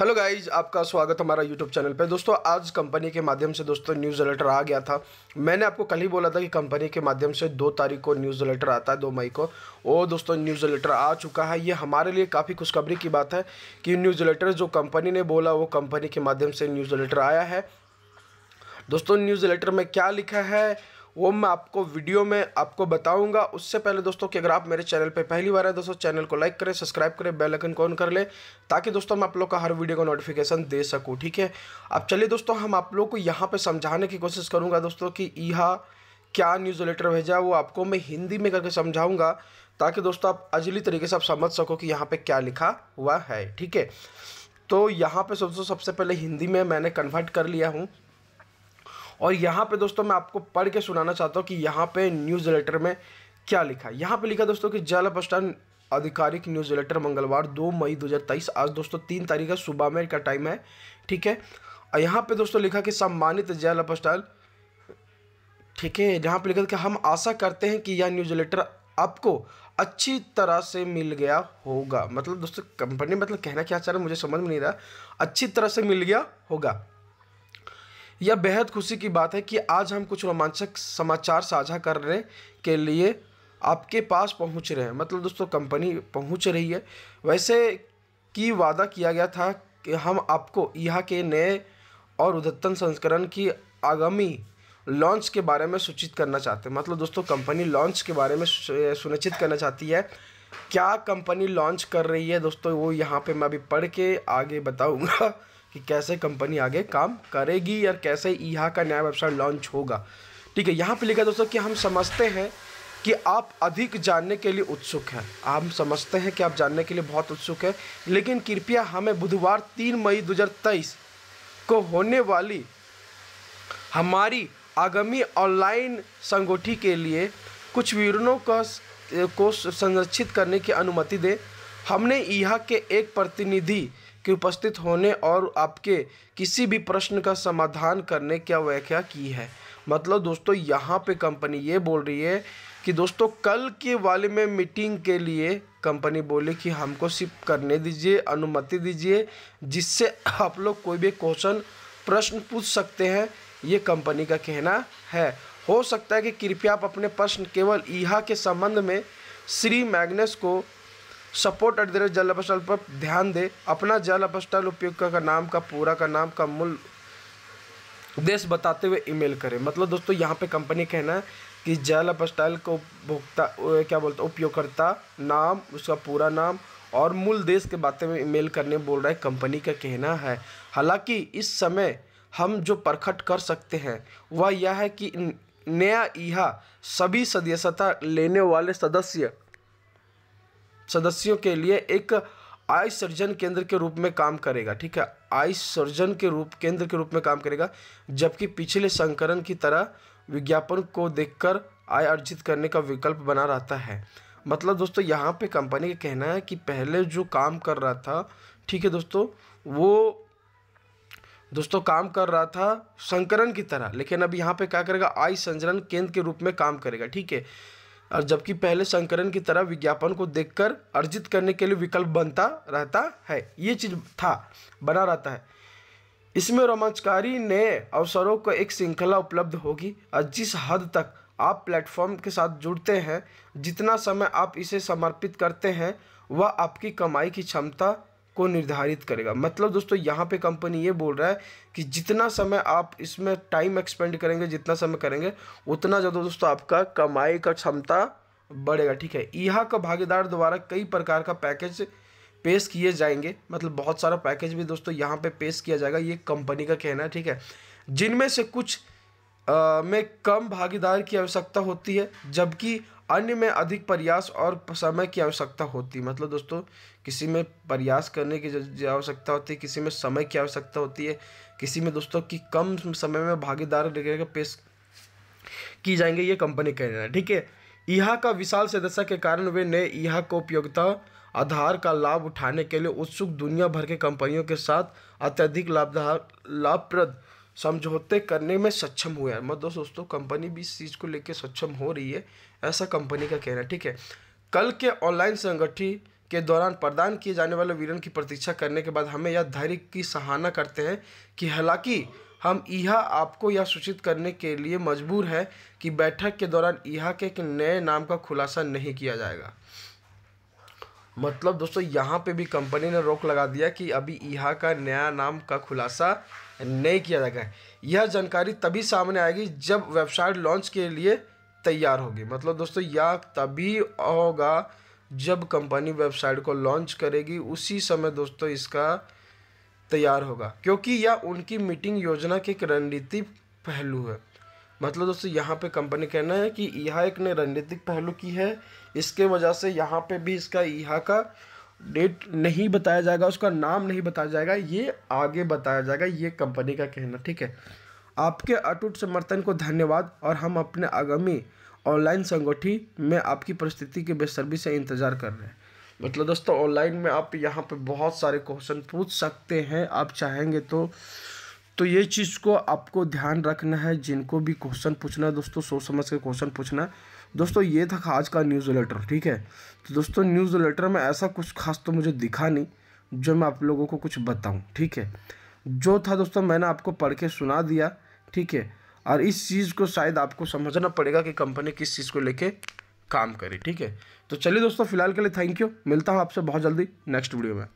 hello guys आपका स्वागत हमारा यूट्यूब चैनल पे दोस्तों आज कंपनी के माध्यम से दोस्तों न्यूज़ अलर्टर आ गया था मैंने आपको कल ही बोला था कि कंपनी के माध्यम से दो तारीख को न्यूज़ अलर्टर आता है दो मई को वो दोस्तों न्यूज़ अलर्टर आ चुका है ये हमारे लिए काफ़ी खुशखबरी की बात है कि न्यूज़ अलर्टर जो कंपनी ने बोला वो कंपनी के माध्यम से न्यूज़ अलर्टर आया है दोस्तों न्यूज़ लेटर में क्या लिखा है वो मैं आपको वीडियो में आपको बताऊंगा उससे पहले दोस्तों कि अगर आप मेरे चैनल पे पहली बार है दोस्तों चैनल को लाइक करें सब्सक्राइब करें बेल आइकन ऑन कर लें ताकि दोस्तों मैं आप लोग का हर वीडियो का नोटिफिकेशन दे सकूँ ठीक है अब चलिए दोस्तों हम आप लोग को यहाँ पर समझाने की कोशिश करूँगा दोस्तों कि यहाँ क्या न्यूज़ लेटर भेजा वो आपको मैं हिंदी में करके समझाऊँगा ताकि दोस्तों आप अजली तरीके से आप समझ सको कि यहाँ पर क्या लिखा हुआ है ठीक है तो यहाँ पे सबसे सबसे पहले हिंदी में मैंने कन्वर्ट कर लिया हूँ और यहाँ पे दोस्तों मैं आपको पढ़ के सुनाना चाहता हूँ कि यहाँ पे न्यूज़ लेटर में क्या लिखा है यहाँ पे लिखा दोस्तों कि जल बस आधिकारिक न्यूज़ लेटर मंगलवार दो मई दो आज दोस्तों तीन तारीख का सुबह में का टाइम है ठीक है और यहाँ पर दोस्तों लिखा कि सम्मानित जल अपस्टाल ठीक है जहाँ पर लिखा कि हम आशा करते हैं कि यह न्यूज़ लेटर आपको अच्छी तरह से मिल गया होगा मतलब दोस्तों कंपनी मतलब कहना क्या चाह रहा है मुझे समझ में नहीं रहा अच्छी तरह से मिल गया होगा यह बेहद खुशी की बात है कि आज हम कुछ रोमांचक समाचार साझा करने के लिए आपके पास पहुंच रहे हैं मतलब दोस्तों कंपनी पहुंच रही है वैसे कि वादा किया गया था कि हम आपको यहाँ के नए और उद्धतन संस्करण की आगामी लॉन्च के बारे में सूचित करना चाहते हैं मतलब दोस्तों कंपनी लॉन्च के बारे में सुनिश्चित करना चाहती है क्या कंपनी लॉन्च कर रही है दोस्तों वो यहाँ पे मैं अभी पढ़ के आगे बताऊँगा कि कैसे कंपनी आगे काम करेगी और कैसे यहाँ का नया वेबसाइट लॉन्च होगा ठीक है यहाँ पे लिखा दोस्तों कि हम समझते हैं कि आप अधिक जानने के लिए उत्सुक हैं हम समझते हैं कि आप जानने के लिए बहुत उत्सुक हैं लेकिन कृपया हमें बुधवार तीन मई दो को होने वाली हमारी आगामी ऑनलाइन संगोठी के लिए कुछ विवरणों का को संरक्षित करने की अनुमति दें हमने यहाँ के एक प्रतिनिधि के उपस्थित होने और आपके किसी भी प्रश्न का समाधान करने क्या व्याख्या की है मतलब दोस्तों यहाँ पे कंपनी ये बोल रही है कि दोस्तों कल के वाले में मीटिंग के लिए कंपनी बोली कि हमको सिर्फ करने दीजिए अनुमति दीजिए जिससे आप लोग कोई भी क्वेश्चन प्रश्न पूछ सकते हैं ये कंपनी का कहना है हो सकता है कि कृपया आप अपने प्रश्न केवल ईहा के संबंध में श्री मैग्नस को सपोर्ट एट द रेट जल अपस्टल पर ध्यान दें अपना जल अपस्टल उपयोग का नाम का पूरा का नाम का मूल देश बताते हुए ईमेल करें मतलब दोस्तों यहाँ पे कंपनी कहना है कि जल अपस्टाइल को उपभोक्ता क्या बोलते हैं उपयोगकर्ता नाम उसका पूरा नाम और मूल देश के बातें में ईमेल करने बोल रहा है कंपनी का कहना है हालांकि इस समय हम जो प्रखट कर सकते हैं वह यह है कि नया यह सभी सदस्यता लेने वाले सदस्य सदस्यों के लिए एक आय सर्जन केंद्र के रूप में काम करेगा ठीक है आय सर्जन के रूप केंद्र के रूप में काम करेगा जबकि पिछले संकरण की तरह विज्ञापन को देखकर आय अर्जित करने का विकल्प बना रहता है मतलब दोस्तों यहाँ पे कंपनी का कहना है कि पहले जो काम कर रहा था ठीक है दोस्तों वो दोस्तों काम कर रहा था संकरण की तरह लेकिन अब यहाँ पे क्या करेगा आय संजन केंद्र के रूप में काम करेगा ठीक है और जबकि पहले संकरण की तरह विज्ञापन को देखकर अर्जित करने के लिए विकल्प बनता रहता है ये चीज़ था बना रहता है इसमें रोमांचकारी नए अवसरों को एक श्रृंखला उपलब्ध होगी और जिस हद तक आप प्लेटफॉर्म के साथ जुड़ते हैं जितना समय आप इसे समर्पित करते हैं वह आपकी कमाई की क्षमता को निर्धारित करेगा मतलब दोस्तों यहाँ पे कंपनी ये बोल रहा है कि जितना समय आप इसमें टाइम एक्सपेंड करेंगे जितना समय करेंगे उतना ज़्यादा दोस्तों आपका कमाई का क्षमता बढ़ेगा ठीक है यहाँ का भागीदार द्वारा कई प्रकार का पैकेज पेश किए जाएंगे मतलब बहुत सारा पैकेज भी दोस्तों यहाँ पे पेश किया जाएगा ये कंपनी का कहना है ठीक है जिनमें से कुछ आ, में कम भागीदार की आवश्यकता होती है जबकि अन्य में अधिक प्रयास और समय की आवश्यकता होती है मतलब दोस्तों किसी में प्रयास करने की आवश्यकता होती है किसी में समय की आवश्यकता होती है किसी में दोस्तों की कम समय में भागीदार पेश की जाएंगे ये कंपनी कह रहे है ठीक है यहाँ का विशाल सदस्य के कारण वे नए यहाँ को उपयोगिता आधार का लाभ उठाने के लिए उत्सुक दुनिया भर के कंपनियों के साथ अत्यधिक लाभदार लाभप्रद समझौते करने में सक्षम हुए हैं मतलब दोस्तों कंपनी भी इस चीज़ को लेकर सक्षम हो रही है ऐसा कंपनी का कहना है ठीक है कल के ऑनलाइन संगठन के दौरान प्रदान किए जाने वाले वीरन की प्रतीक्षा करने के बाद हमें यह धैर्य की सराहना करते हैं कि हालांकि हम यह आपको यह सूचित करने के लिए मजबूर है कि बैठक के दौरान यह के एक नए नाम का खुलासा नहीं किया जाएगा मतलब दोस्तों यहाँ पे भी कंपनी ने रोक लगा दिया कि अभी यह का नया नाम का खुलासा नहीं किया जाएगा यह जानकारी तभी सामने आएगी जब वेबसाइट लॉन्च के लिए तैयार होगी मतलब दोस्तों यह तभी होगा जब कंपनी वेबसाइट को लॉन्च करेगी उसी समय दोस्तों इसका तैयार होगा क्योंकि यह उनकी मीटिंग योजना के एक रणनीति पहलू है मतलब दोस्तों यहाँ पे कंपनी कहना है कि यह एक ने रणनीतिक पहलू की है इसके वजह से यहाँ पे भी इसका यहाँ का डेट नहीं बताया जाएगा उसका नाम नहीं बताया जाएगा ये आगे बताया जाएगा ये कंपनी का कहना ठीक है आपके अटूट समर्थन को धन्यवाद और हम अपने आगामी ऑनलाइन संगठी में आपकी परिस्थिति की बेसरबी से इंतज़ार कर रहे हैं मतलब दोस्तों ऑनलाइन में आप यहाँ पे बहुत सारे क्वेश्चन पूछ सकते हैं आप चाहेंगे तो तो ये चीज़ को आपको ध्यान रखना है जिनको भी क्वेश्चन पूछना है दोस्तों सोच समझ के क्वेश्चन पूछना दोस्तों ये था आज का न्यूज़ लेटर ठीक है तो दोस्तों न्यूज़ लेटर में ऐसा कुछ खास तो मुझे दिखा नहीं जो मैं आप लोगों को कुछ बताऊँ ठीक है जो था दोस्तों मैंने आपको पढ़ के सुना दिया ठीक है और इस चीज़ को शायद आपको समझना पड़ेगा कि कंपनी किस चीज़ को लेके काम करे ठीक है तो चलिए दोस्तों फिलहाल के लिए थैंक यू मिलता हूँ आपसे बहुत जल्दी नेक्स्ट वीडियो में